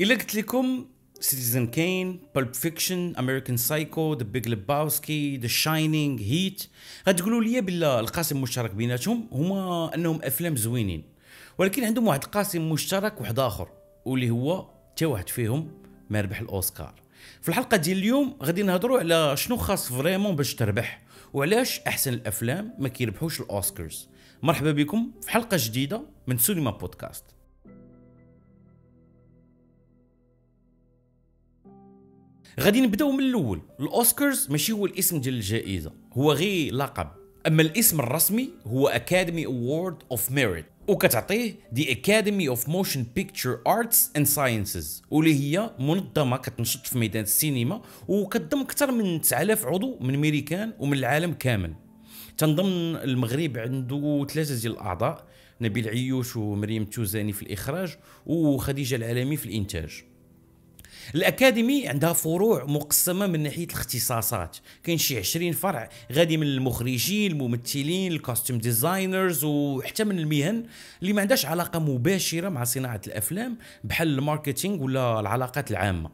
الا قلت لكم سيتيزن كين بولب فيكشن امريكان سايكو ذا بيج ليباوسكي ذا شاينينغ هيت غتقولوا لي بلا القاسم المشترك بيناتهم هما انهم افلام زوينين ولكن عندهم واحد القاسم مشترك واحد اخر واللي هو حتى واحد فيهم ما ربح الاوسكار في الحلقه ديال اليوم غادي نهضروا على شنو خاص فريمون باش تربح وعلاش احسن الافلام ما كيربحوش الاوسكارز مرحبا بكم في حلقه جديده من سينما بودكاست غادي نبداو من الاول الاوسكارز ماشي هو الاسم ديال الجائزه هو غير لقب اما الاسم الرسمي هو اكاديمي اوورد اوف ميريت وكتعطيه دي اكاديمي اوف موشن بيكتشر ارتس اند ساينسز واللي هي منظمه كتنشط في ميدان السينما وكتضم اكثر من 9000 عضو من امريكان ومن العالم كامل تنضم المغرب عنده ثلاثه ديال الاعضاء نبيل عيوش ومريم توزاني في الاخراج وخديجه العالمي في الانتاج الاكاديمي عندها فروع مقسمه من ناحيه الاختصاصات كاين شي 20 فرع غادي من المخرجين الممثلين الكوستيم ديزاينرز وحتى من المهن اللي ما عندهاش علاقه مباشره مع صناعه الافلام بحال الماركتينغ ولا العلاقات العامه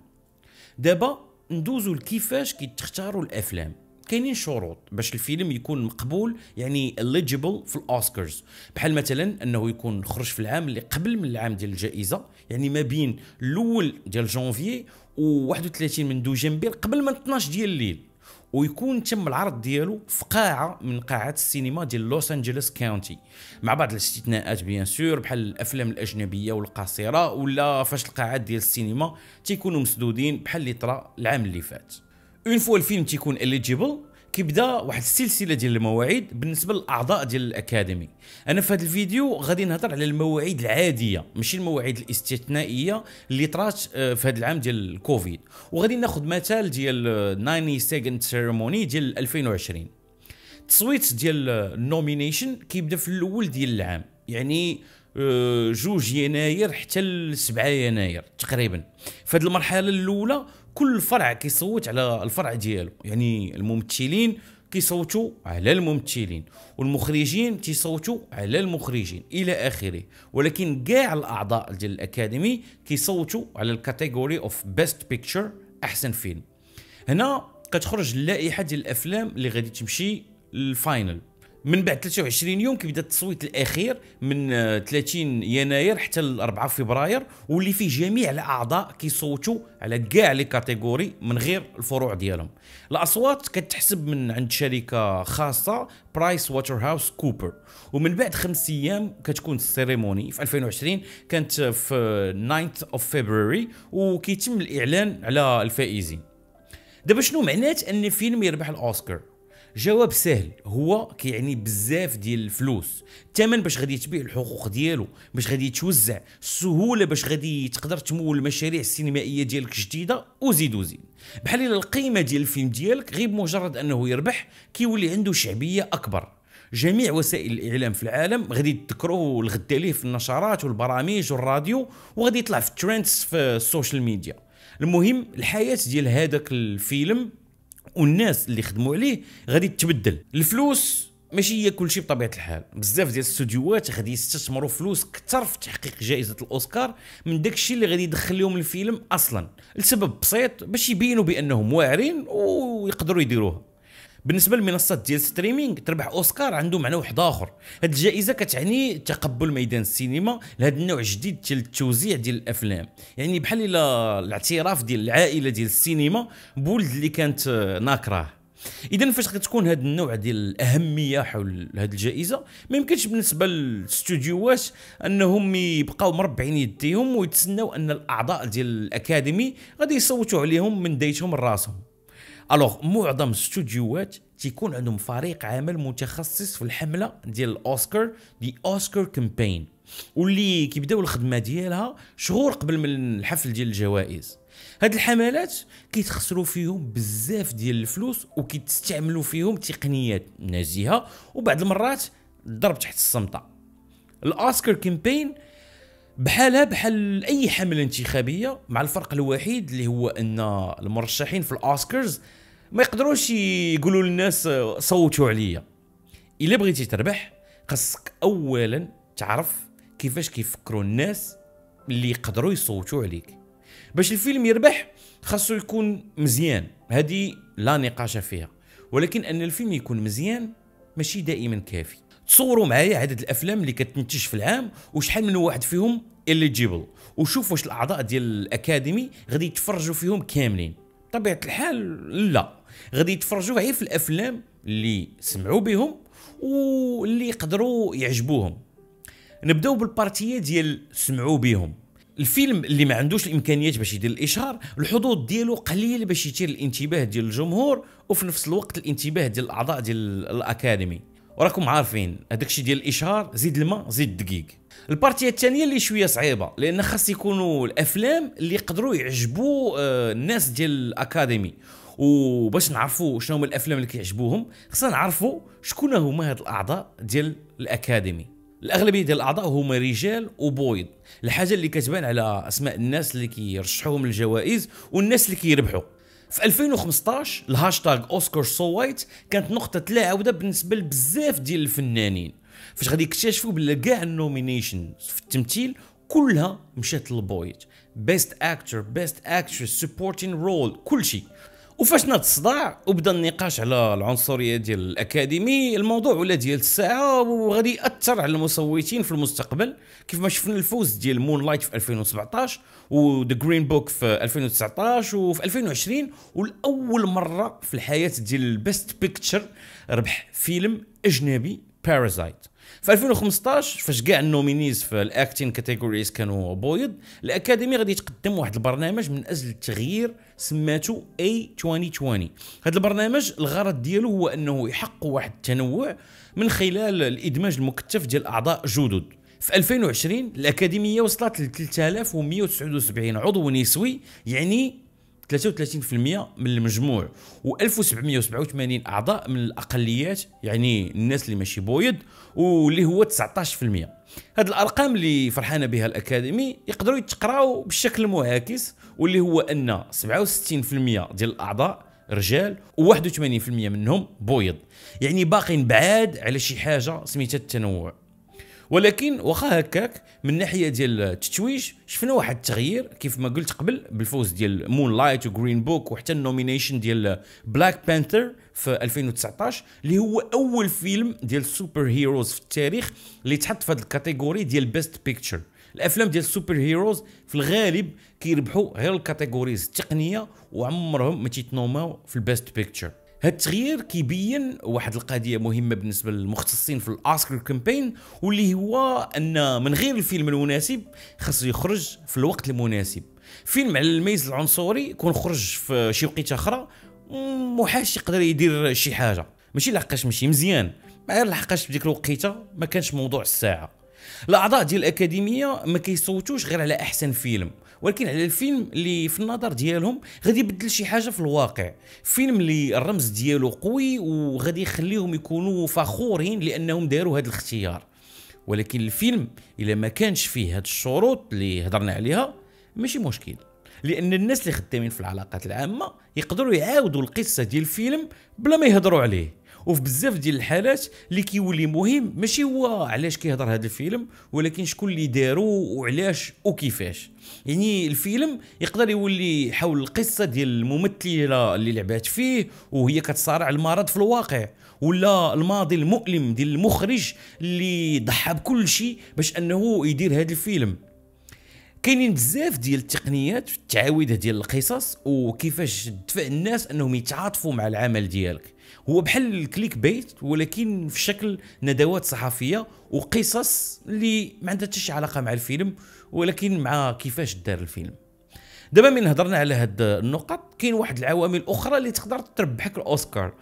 دابا ندوزو لكيفاش كيتختاروا الافلام كاينين شروط باش الفيلم يكون مقبول يعني eligible في الاوسكارز بحال مثلا انه يكون خرج في العام اللي قبل من العام ديال الجائزه يعني ما بين الاول ديال جونفي و31 من دوجنبير قبل من 12 ديال الليل ويكون تم العرض ديالو في قاعه من قاعات السينما ديال لوس انجلوس كاونتي مع بعض الاستثناءات بيان سور بحال الافلام الاجنبيه والقصيره ولا فاش القاعات ديال السينما تيكونوا مسدودين بحال اللي طرا العام اللي فات اون فوا الفيلم تيكون اليجيبل كيبدا واحد السلسله ديال المواعيد بالنسبه للاعضاء ديال الاكاديمي انا في هذا الفيديو غادي نهضر على المواعيد العاديه ماشي المواعيد الاستثنائيه اللي طرات آه، في هذا العام ديال الكوفيد وغادي ناخذ مثال ديال 90 سيكند سيرموني ديال 2020 التصويت ديال النومينيشن آه، كيبدا في الاول ديال العام يعني آه، جوج يناير حتى لسبعة 7 يناير تقريبا في هذه المرحله الاولى كل فرع كيصوت على الفرع ديالو يعني الممثلين كيصوتوا على الممثلين والمخرجين كيصوتوا على المخرجين الى اخره ولكن كاع الاعضاء ديال الاكاديمي كيصوتوا على الكاتيجوري اوف بيست بيكتشر احسن فيلم هنا كتخرج اللائحه ديال الافلام اللي غادي تمشي للفاينل من بعد 23 يوم كيبدا التصويت الاخير من 30 آه، يناير حتى ل 4 فبراير واللي فيه جميع الاعضاء كيصوتوا على كاع لي كاتيجوري من غير الفروع ديالهم الاصوات كتحسب من عند شركه خاصه برايس ووتر هاوس كوبر ومن بعد خمس ايام كتكون السيريموني في 2020 كانت في 9 th اوف فبراير وكيتم الاعلان على الفائزين دابا شنو معنات ان فيلم يربح الاوسكار جواب سهل هو كيعني بزاف ديال الفلوس الثمن باش غادي تبيع الحقوق ديالو باش غادي توزع السهوله باش غادي تقدر تمول المشاريع السينمائيه ديالك جديده وزيد وزيد بحال الا القيمه ديال الفيلم ديالك غير بمجرد انه يربح كيولي عنده شعبيه اكبر جميع وسائل الاعلام في العالم غادي تذكروه الغدا ليه في النشرات والبرامج والراديو وغادي يطلع في الترندز في السوشيال ميديا المهم الحياه ديال هذاك الفيلم والناس اللي خدموا عليه غادي تبدل الفلوس ماشي هي كلشي بطبيعه الحال بزاف ديال الاستوديوهات غادي يستثمروا فلوس اكثر في تحقيق جائزه الاوسكار من داكشي اللي غادي يدخل لهم الفيلم اصلا لسبب بسيط باش يبينوا بانهم واعرين ويقدروا يديروها بالنسبه للمنصات ديال ستريمينغ تربح اوسكار عنده معنى واحد اخر هاد الجائزه كتعني تقبل ميدان السينما لهذا النوع الجديد ديال التوزيع ديال الافلام يعني بحال الا الاعتراف ديال العائله ديال السينما بولد اللي كانت ناكراه اذا فاش كتكون هذا النوع ديال الاهميه حول هذه الجائزه ما يمكنش بالنسبه للاستوديوات انهم يبقاو مربعين يديهم ويتسناو ان الاعضاء ديال الاكاديمي غادي يصوتوا عليهم من دايتهم لراسهم الوغ معظم الاستوديوهات تيكون عندهم فريق عمل متخصص في الحمله ديال الاوسكار دي اوسكار كامبين واللي كيبداو الخدمه ديالها شهور قبل من الحفل ديال الجوائز هاد الحملات كيتخسروا فيهم بزاف ديال الفلوس وكيتستعملوا فيهم تقنيات نزيهه وبعض المرات ضرب تحت الصمته الاوسكار كامبين بحالها بحال اي حمله انتخابيه مع الفرق الوحيد اللي هو ان المرشحين في الاوسكارز ما يقدروش يقولوا للناس صوتوا عليا الا بغيتي تربح خاصك اولا تعرف كيفاش كيفكروا الناس اللي يقدروا يصوتوا عليك باش الفيلم يربح خاصو يكون مزيان هذه لا نقاش فيها ولكن ان الفيلم يكون مزيان ماشي دائما كافي تصوروا معايا عدد الافلام اللي كتنتج في العام وشحال من واحد فيهم اليجيبل وشوف واش الاعضاء ديال الاكاديمي غادي يتفرجوا فيهم كاملين طبيعه الحال لا غادي يتفرجوا غير في الافلام اللي سمعوا بهم واللي يقدروا يعجبوهم نبداو بالبارتيه ديال سمعوا بهم الفيلم اللي ما عندوش الامكانيات باش يدير الاشهار الحظوظ ديالو قليل باش يثير الانتباه ديال الجمهور وفي نفس الوقت الانتباه ديال الاعضاء ديال الاكاديمي وراكم عارفين هذاك الشيء ديال الاشهار زيد الماء زيد الدقيق البارتي الثانيه اللي شويه صعيبه لان خاص يكونوا الافلام اللي يقدروا يعجبوا آه، الناس ديال الاكاديمي وباش نعرفوا شنو هما الافلام اللي كيعجبوهم خصنا نعرفوا شكون هما هاد الاعضاء ديال الاكاديمي الاغلبيه ديال الاعضاء هما رجال وبويض الحاجه اللي كتبان على اسماء الناس اللي كيرشحوهم للجوائز والناس اللي كيربحوا في 2015 الهاشتاغ اوسكار سو وايت كانت نقطة لا عودة بالنسبة لبزاف ديال الفنانين فاش غادي يكتشفوا بلا كاع النومينيشن في التمثيل كلها مشات للبويت بيست اكتر بيست اكتريس سبورتين رول كلشي وفاش ناض الصداع وبدا النقاش على العنصريه ديال الاكاديمي الموضوع ولا ديال الساعه وغادي ياثر على المصوتين في المستقبل كيف ما شفنا الفوز ديال مون لايت في 2017 وذا جرين بوك في 2019 وفي 2020 ولاول مره في الحياه ديال البيست بيكتشر ربح فيلم اجنبي بارازايت في 2015 فاش كاع النومينيز في الاكتين كاتيجوريز كانوا بويض الاكاديمي غادي تقدم واحد البرنامج من اجل التغيير سماته اي 2020 هذا البرنامج الغرض ديالو هو انه يحقق واحد التنوع من خلال الادماج المكثف ديال اعضاء جدد في 2020 الاكاديميه وصلت ل 3179 عضو نسوي يعني 33% من المجموع و1787 اعضاء من الاقليات يعني الناس اللي ماشي بويض واللي هو 19% هاد الارقام اللي فرحانه بها الاكاديمي يقدروا يتقراو بالشكل المعاكس واللي هو ان 67% ديال الاعضاء رجال و81% منهم بويض يعني باقين بعاد على شي حاجه سميتها التنوع ولكن واخا هكاك من ناحيه ديال التتويج شفنا واحد التغيير كيف ما قلت قبل بالفوز ديال مون لايت وجرين بوك وحتى النومينيشن ديال بلاك بانثر في 2019 اللي هو اول فيلم ديال السوبر هيروز في التاريخ اللي تحط في هذه الكاتيجوري ديال بيست بيكتشر الافلام ديال السوبر هيروز في الغالب كيربحوا غير الكاتيجوريز التقنيه وعمرهم ما تيتنوماو في البيست بيكتشر هاد التغيير كيبين واحد القضيه مهمه بالنسبه للمختصين في الاوسكار كامبين واللي هو ان من غير الفيلم المناسب خاصو يخرج في الوقت المناسب فيلم على الميز العنصري كون خرج في شي وقيته اخرى محاش يقدر يدير شي حاجه ماشي لحقاش ماشي مزيان غير لحقاش بديك الوقيته ما كانش موضوع الساعه الاعضاء ديال الاكاديميه ما كيصوتوش غير على احسن فيلم ولكن على الفيلم اللي في النظر ديالهم غادي يبدل شي حاجه في الواقع فيلم اللي الرمز ديالو قوي وغادي يخليهم يكونوا فخورين لانهم داروا هذا الاختيار ولكن الفيلم الا ما كانش فيه هاد الشروط اللي هضرنا عليها ماشي مشكل لان الناس اللي خدامين في العلاقات العامه يقدروا يعاودوا القصه ديال الفيلم بلا ما يهضروا عليه وفي بزاف ديال الحالات اللي كيولي مهم ماشي هو علاش كيهضر هذا الفيلم ولكن شكون اللي دارو وعلاش وكيفاش يعني الفيلم يقدر يولي حول القصه ديال الممثله اللي لعبات فيه وهي كتصارع المرض في الواقع ولا الماضي المؤلم ديال المخرج اللي ضحى بكل شيء باش انه يدير هذا الفيلم كاينين بزاف ديال التقنيات في التعاويذ ديال القصص وكيفاش تدفع الناس انهم يتعاطفوا مع العمل ديالك هو بحال الكليك بيت ولكن في شكل ندوات صحفيه وقصص اللي ما عندها حتى شي علاقه مع الفيلم ولكن مع كيفاش دار الفيلم دابا من هضرنا على هاد النقط كاين واحد العوامل اخرى اللي تقدر تربحك الاوسكار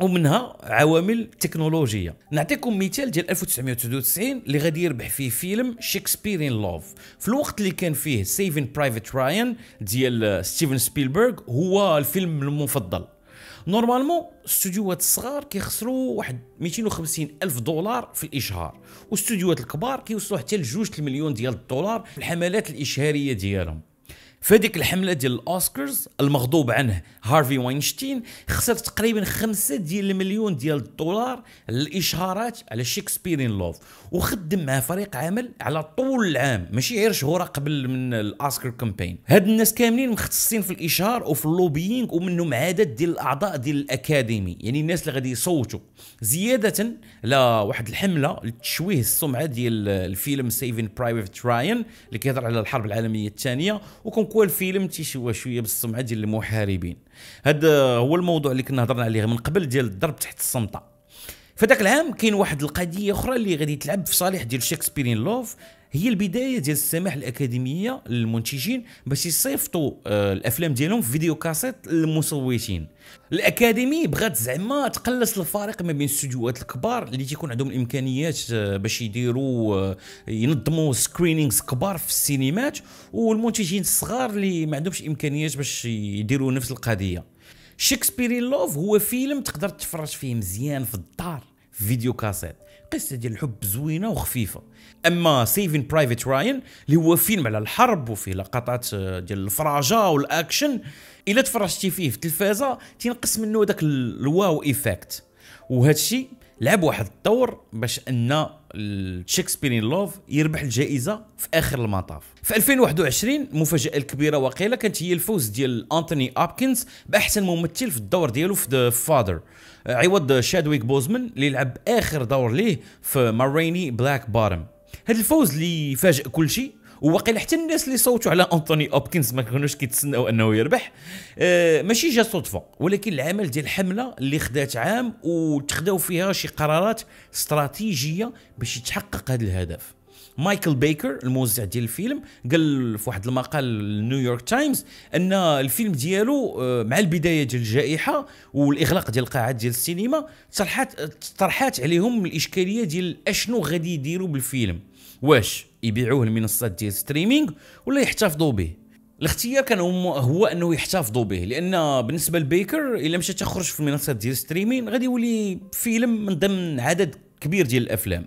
ومنها عوامل تكنولوجيه نعطيكم مثال ديال 1999 اللي غادي يربح فيه فيلم شكسبير ان لوف في الوقت اللي كان فيه سيفين برايفت رايان ديال ستيفن سبيلبرغ هو الفيلم المفضل نورمالمون استوديوهات الصغار كيخسروا واحد 250 الف دولار في الاشهار والاستوديوهات الكبار كيوصلوا حتى ل 2 مليون ديال الدولار في الحملات الاشهاريه ديالهم فهذيك الحمله ديال الاوسكارز المغضوب عنه هارفي واينشتين خسر تقريبا خمسة ديال المليون ديال الدولار للاشهارات الاشهارات على شيكسبير ان لوف وخدم مع فريق عمل على طول العام ماشي غير شهور قبل من الاوسكار كامبين هاد الناس كاملين مختصين في الاشهار وفي اللوبيينغ ومنهم عدد ديال الاعضاء ديال الاكاديمي يعني الناس اللي غادي يصوتوا زياده لواحد الحمله لتشويه السمعه ديال الفيلم سيفين برايفت رايان اللي كيهضر على الحرب العالميه الثانيه وكون وكوا الفيلم تيشوى شويه بالسمعه ديال المحاربين هذا هو الموضوع اللي كنا هضرنا عليه من قبل ديال الضرب تحت الصمته فداك العام كاين واحد القضيه اخرى اللي غادي تلعب في صالح ديال شكسبيرين لوف هي البدايه ديال السماح الاكاديميه للمنتجين باش يصيفطوا آه، الافلام ديالهم في فيديو كاسيت للمصوتين الاكاديمي بغات زعما تقلص الفارق ما بين الاستديوهات الكبار اللي تيكون عندهم الامكانيات آه، باش يديروا آه، ينظموا سكرينينغز كبار في السينمات والمنتجين الصغار اللي ما عندهمش امكانيات باش يديروا نفس القضيه شكسبيري لوف هو فيلم تقدر تتفرج فيه مزيان في الدار فيديو كاسيت قصة ديال الحب زوينة وخفيفة أما سيفين برايفت راين اللي هو فيلم على الحرب وفيه لقطات ديال الفراجة والأكشن إلا تفرجتي فيه في التلفازة تنقص منه داك الواو إيفيكت وهذا الشيء لعب واحد الدور باش أن شكسبير لوف يربح الجائزه في اخر المطاف في 2021 المفاجاه الكبيره وقيلة كانت هي الفوز ديال انتوني ابكنز باحسن ممثل في الدور ديالو في ذا آه، فادر عوض شادويك بوزمان اللي لعب اخر دور ليه في ماريني بلاك بارم هذا الفوز اللي فاجئ كل شيء وواقيلا حتى الناس اللي صوتوا على انطوني اوبكنز ما كانوش كيتسناو انه يربح آه ماشي جا صدفه ولكن العمل ديال الحمله اللي خدات عام وتخداو فيها شي قرارات استراتيجيه باش يتحقق هذا الهدف مايكل بيكر الموزع ديال الفيلم قال في واحد المقال لنيويورك تايمز ان الفيلم ديالو آه، مع البدايه ديال الجائحه والاغلاق ديال القاعات ديال السينما طرحات طرحات عليهم الاشكاليه ديال اشنو غادي يديروا بالفيلم واش يبيعوه لمنصات ديال ستريمينغ ولا يحتفظوا به الاختيار كان هو انه يحتفظوا به لان بالنسبه لبيكر الا مشى تخرج في المنصات ديال ستريمين غادي يولي فيلم من ضمن عدد كبير ديال الافلام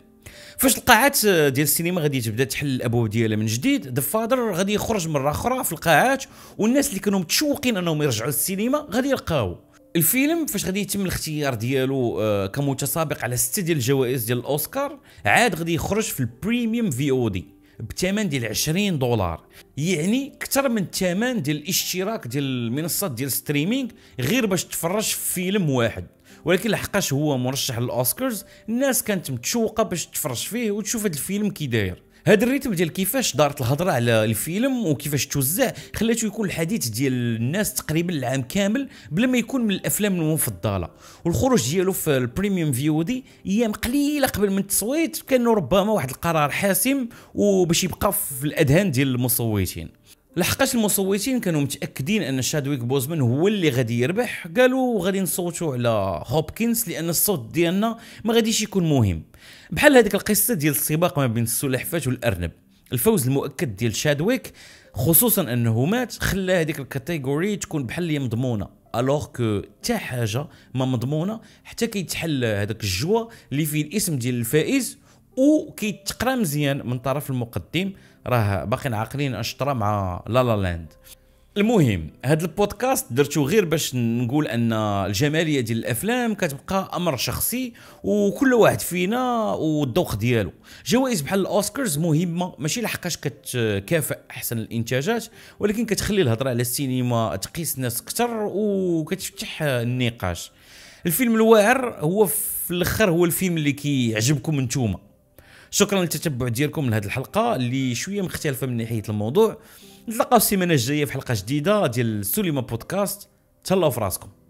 فاش القاعات ديال السينما غادي تبدا تحل الابواب ديالها من جديد ذا فادر غادي يخرج مره اخرى في القاعات والناس اللي كانوا متشوقين انهم يرجعوا للسينما غادي يلقاوه الفيلم فاش غادي يتم الاختيار ديالو آه، كمتسابق على سته ديال الجوائز ديال الاوسكار عاد غادي يخرج في البريميوم في او دي بثمن ديال 20 دولار يعني اكثر من الثمن ديال الاشتراك ديال المنصات ديال ستريمينغ غير باش تفرج في فيلم واحد ولكن لحقاش هو مرشح للاوسكارز الناس كانت متشوقه باش تفرج فيه وتشوف هذا الفيلم كي داير هذا الريتم ديال كيفاش دارت الهضره على الفيلم وكيفاش توزع خلاته يكون الحديث ديال الناس تقريبا العام كامل بلا ما يكون من الافلام المفضله والخروج ديالو في البريميوم فيو دي ايام قليله قبل من التصويت كان ربما واحد القرار حاسم وباش يبقى في الاذهان ديال المصوتين لحقاش المصوتين كانوا متاكدين ان شادويك بوزمان هو اللي غادي يربح قالوا غادي نصوتوا على هوبكنز لان الصوت ديالنا ما غاديش يكون مهم بحال هذيك القصه ديال السباق ما بين السلحفاه والارنب الفوز المؤكد ديال شادويك خصوصا انه مات خلى هذيك الكاتيجوري تكون بحال اللي مضمونه الوغ كو حتى حاجه ما مضمونه حتى كيتحل هذاك الجوا اللي فيه الاسم ديال الفائز وكيتقرا مزيان من طرف المقدم راه باقيين عاقلين اشطره مع لا لا لاند المهم هذا البودكاست درته غير باش نقول ان الجماليه ديال الافلام كتبقى امر شخصي وكل واحد فينا والذوق ديالو جوائز بحال الاوسكارز مهمه ماشي لحقاش كتكافئ احسن الانتاجات ولكن كتخلي الهضره على السينما تقيس الناس اكثر وكتفتح النقاش الفيلم الواعر هو في الاخر هو الفيلم اللي كيعجبكم نتوما شكرا للتتبع ديالكم لهذه الحلقه اللي شويه مختلفه من ناحيه الموضوع نتلاقاو السيمانه الجايه في حلقه جديده ديال سوليما بودكاست تهلاو في راسكم